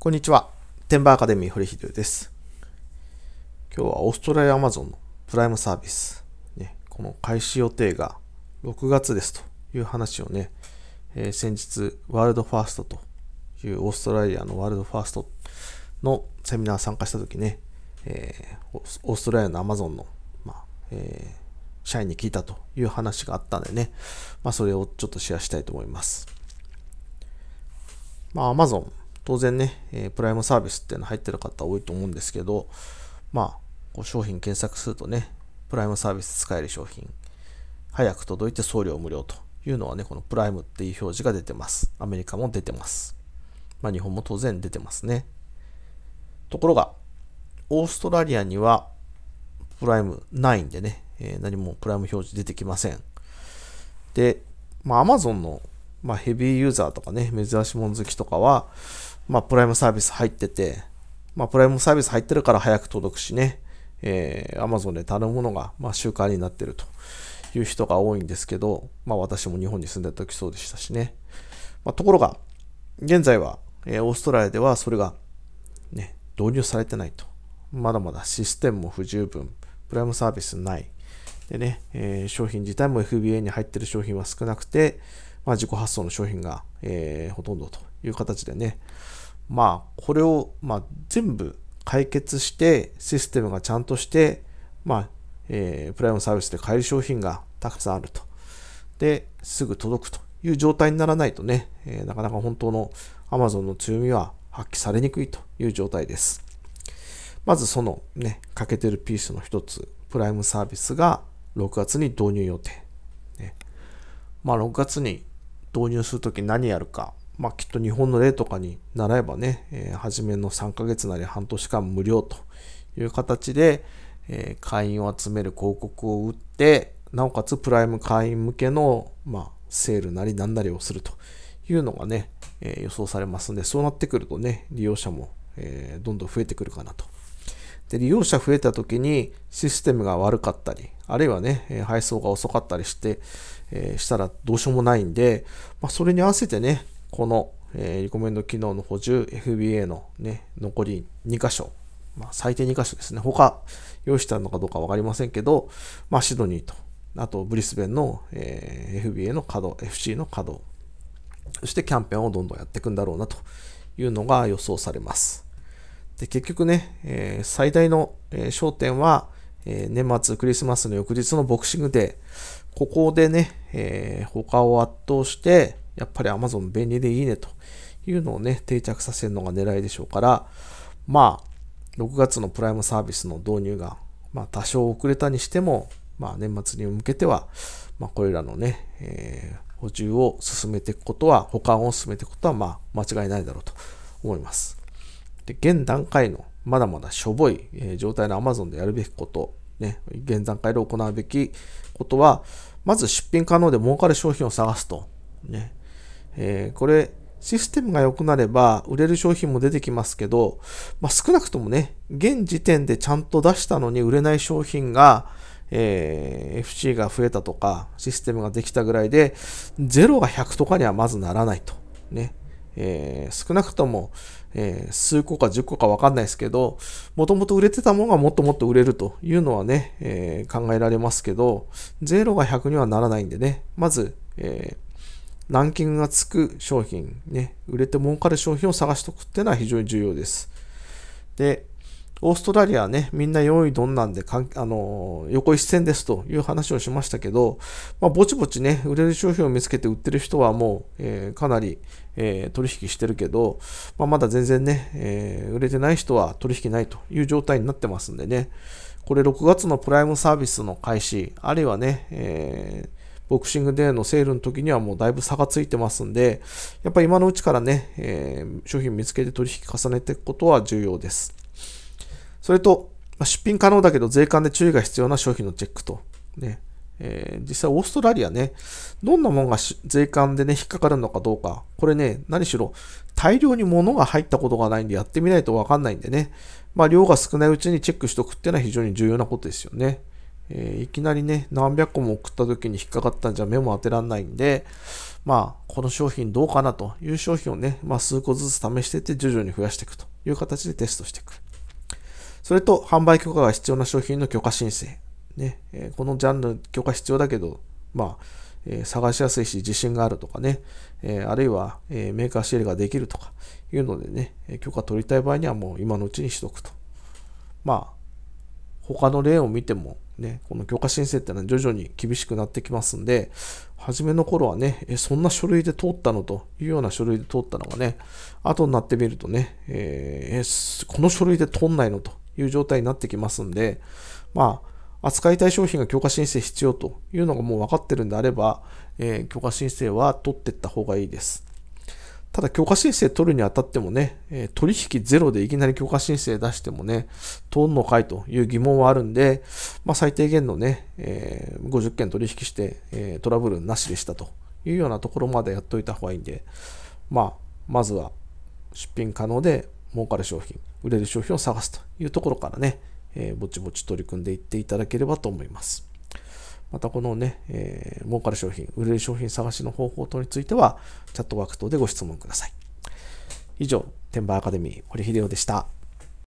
こんにちは。テンバーアカデミー堀秀です。今日はオーストラリアアマゾンのプライムサービス、ね、この開始予定が6月ですという話をね、えー、先日ワールドファーストというオーストラリアのワールドファーストのセミナー参加した時ね、えー、オーストラリアのアマゾンの、まあ、えー社員に聞いたという話があったんでね、まあ、それをちょっとシェアしたいと思います。まあ、Amazon 当然ね、えプライムサービスっていうの入ってる方多いと思うんですけど、まあ、こう商品検索するとね、プライムサービス使える商品、早く届いて送料無料というのはね、このプライムっていう表示が出てます。アメリカも出てます。まあ、日本も当然出てますね。ところが、オーストラリアにはプライムないんでね、えー、何もプライム表示出てきません。で、まあ、Amazon の、まあ、ヘビーユーザーとかね、珍しいもの好きとかは、まあ、プライムサービス入ってて、まあ、プライムサービス入ってるから早く届くしね、えー、Amazon で頼むのが、まあ、習慣になってるという人が多いんですけど、まあ、私も日本に住んでた時そうでしたしね。まあ、ところが、現在は、えー、オーストラリアではそれが、ね、導入されてないと。まだまだシステムも不十分、プライムサービスない。でね、えー、商品自体も FBA に入ってる商品は少なくて、まあ、自己発送の商品が、えー、ほとんどという形でね、まあ、これを、まあ、全部解決して、システムがちゃんとして、まあ、えー、プライムサービスで買える商品がたくさんあると。で、すぐ届くという状態にならないとね、えー、なかなか本当の Amazon の強みは発揮されにくいという状態です。まずそのね、欠けてるピースの一つ、プライムサービスが6月に導入予定。ね、まあ6月に導入するとき何やるか、まあ、きっと日本の例とかに習えばね、えー、初めの3ヶ月なり半年間無料という形で、えー、会員を集める広告を打って、なおかつプライム会員向けの、まあ、セールなり何なりをするというのがね、えー、予想されますんで、そうなってくるとね、利用者も、えどんどん増えてくるかなと。で、利用者増えた時にシステムが悪かったり、あるいはね、配送が遅かったりして、えしたらどうしようもないんで、まあ、それに合わせてね、この、えー、リコメンド機能の補充、FBA のね、残り2箇所、まあ、最低2箇所ですね。他、用意してあるのかどうかわかりませんけど、まあ、シドニーと、あとブリスベンの、えー、FBA の稼働、FC の稼働、そしてキャンペーンをどんどんやっていくんだろうなというのが予想されます。で、結局ね、えー、最大の、え焦点は、え年末クリスマスの翌日のボクシングデー、ここでね、えー、他を圧倒して、やっぱり Amazon 便利でいいねというのをね、定着させるのが狙いでしょうから、まあ、6月のプライムサービスの導入が、まあ、多少遅れたにしても、まあ、年末に向けては、まあ、これらのね、えー、補充を進めていくことは、保管を進めていくことは、まあ、間違いないだろうと思います。で、現段階の、まだまだしょぼい、えー、状態の Amazon でやるべきこと、ね、現段階で行うべきことは、まず出品可能で儲かる商品を探すと。ね、えー、これ、システムが良くなれば売れる商品も出てきますけど、まあ、少なくともね、現時点でちゃんと出したのに売れない商品が、えー、FC が増えたとか、システムができたぐらいで、0が100とかにはまずならないと。ね。えー、少なくとも、えー、数個か10個か分かんないですけど、もともと売れてたものがもっともっと売れるというのはね、え考えられますけど、0が100にはならないんでね、まず、えーランキングがつく商品、ね、売れて儲かる商品を探しておくっていうのは非常に重要です。で、オーストラリアはね、みんな良いどんなんでかん、あの、横一線ですという話をしましたけど、まあ、ぼちぼちね、売れる商品を見つけて売ってる人はもう、えー、かなり、えー、取引してるけど、まあ、まだ全然ね、えー、売れてない人は取引ないという状態になってますんでね、これ6月のプライムサービスの開始、あるいはね、えーボクシングデーのセールの時にはもうだいぶ差がついてますんで、やっぱ今のうちからね、えー、商品見つけて取引重ねていくことは重要です。それと、出品可能だけど税関で注意が必要な商品のチェックと、ね、えー、実際オーストラリアね、どんなもんが税関でね、引っかかるのかどうか、これね、何しろ大量に物が入ったことがないんでやってみないとわかんないんでね、まあ量が少ないうちにチェックしておくっていうのは非常に重要なことですよね。えー、いきなりね、何百個も送った時に引っかかったんじゃ目も当てらんないんで、まあ、この商品どうかなという商品をね、まあ、数個ずつ試していって徐々に増やしていくという形でテストしていく。それと、販売許可が必要な商品の許可申請。ね、えー、このジャンル許可必要だけど、まあ、えー、探しやすいし自信があるとかね、えあるいは、えメーカー仕入れができるとかいうのでね、許可取りたい場合にはもう今のうちにしとくと。まあ、他の例を見てもね、この許可申請ってのは徐々に厳しくなってきますんで、初めの頃はね、えそんな書類で通ったのというような書類で通ったのがね、後になってみるとね、えー、この書類で通んないのという状態になってきますんで、まあ、扱いたい商品が許可申請必要というのがもう分かってるんであれば、えー、許可申請は取っていった方がいいです。ただ許可申請取るにあたってもね、え取引ゼロでいきなり許可申請出してもね、通んのかいという疑問はあるんで、まあ、最低限のね、えー、50件取引して、えトラブルなしでしたというようなところまでやっといた方がいいんで、まあ、まずは出品可能で儲かる商品、売れる商品を探すというところからね、えー、ぼちぼち取り組んでいっていただければと思います。またこのね、えー、儲かる商品、売れる商品探しの方法等については、チャットワーク等でご質問ください。以上、天馬アカデミー、堀秀夫でした。